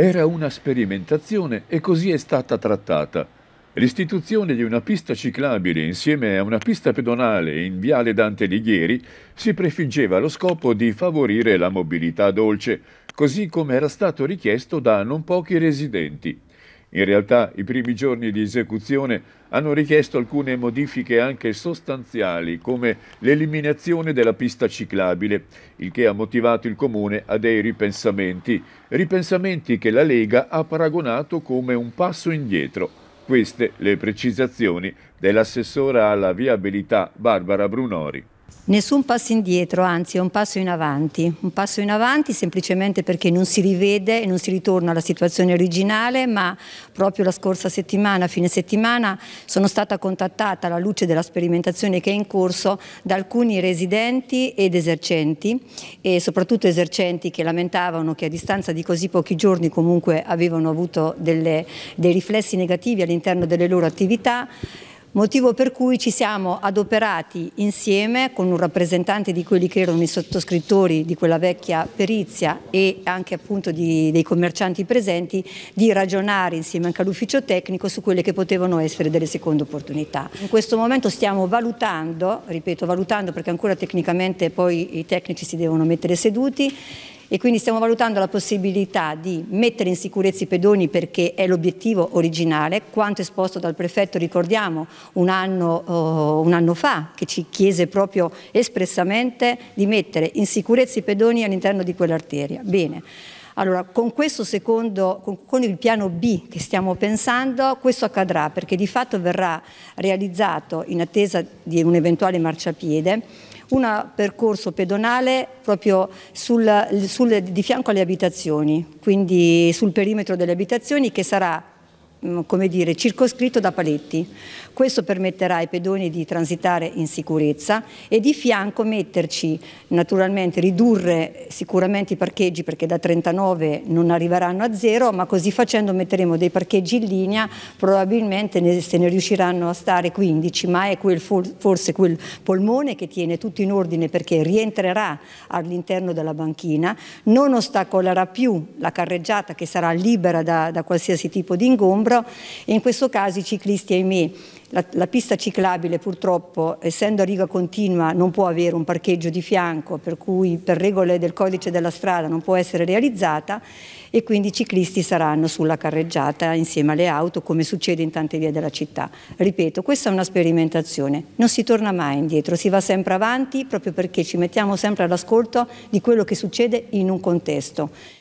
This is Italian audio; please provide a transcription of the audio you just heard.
Era una sperimentazione e così è stata trattata. L'istituzione di una pista ciclabile insieme a una pista pedonale in viale Dante Alighieri si prefiggeva lo scopo di favorire la mobilità dolce, così come era stato richiesto da non pochi residenti. In realtà i primi giorni di esecuzione hanno richiesto alcune modifiche anche sostanziali, come l'eliminazione della pista ciclabile, il che ha motivato il Comune a dei ripensamenti, ripensamenti che la Lega ha paragonato come un passo indietro. Queste le precisazioni dell'assessora alla viabilità Barbara Brunori. Nessun passo indietro, anzi è un passo in avanti, un passo in avanti semplicemente perché non si rivede e non si ritorna alla situazione originale, ma proprio la scorsa settimana, fine settimana, sono stata contattata alla luce della sperimentazione che è in corso da alcuni residenti ed esercenti e soprattutto esercenti che lamentavano che a distanza di così pochi giorni comunque avevano avuto delle, dei riflessi negativi all'interno delle loro attività motivo per cui ci siamo adoperati insieme con un rappresentante di quelli che erano i sottoscrittori di quella vecchia perizia e anche appunto di, dei commercianti presenti di ragionare insieme anche all'ufficio tecnico su quelle che potevano essere delle seconde opportunità. In questo momento stiamo valutando, ripeto valutando perché ancora tecnicamente poi i tecnici si devono mettere seduti, e quindi stiamo valutando la possibilità di mettere in sicurezza i pedoni perché è l'obiettivo originale, quanto esposto dal prefetto ricordiamo un anno, oh, un anno fa che ci chiese proprio espressamente di mettere in sicurezza i pedoni all'interno di quell'arteria. Bene. Allora, con questo secondo, con, il piano B che stiamo pensando, questo accadrà perché di fatto verrà realizzato in attesa di un eventuale marciapiede un percorso pedonale proprio sul, sul, di fianco alle abitazioni, quindi sul perimetro delle abitazioni che sarà Mm, come dire, circoscritto da paletti. Questo permetterà ai pedoni di transitare in sicurezza e di fianco metterci, naturalmente, ridurre sicuramente i parcheggi perché da 39 non arriveranno a zero, ma così facendo metteremo dei parcheggi in linea, probabilmente ne, se ne riusciranno a stare 15, ma è quel, forse quel polmone che tiene tutto in ordine perché rientrerà all'interno della banchina, non ostacolerà più la carreggiata che sarà libera da, da qualsiasi tipo di ingombro, membro e in questo caso i ciclisti, ahimè, la, la, pista ciclabile purtroppo, essendo a riga continua, non può avere un parcheggio di fianco, per cui per regole del codice della strada non può essere realizzata e quindi i ciclisti saranno sulla carreggiata insieme alle auto, come succede in tante vie della città. Ripeto, questa è una sperimentazione, non si torna mai indietro, si va sempre avanti proprio perché ci mettiamo sempre all'ascolto di quello che succede in un contesto.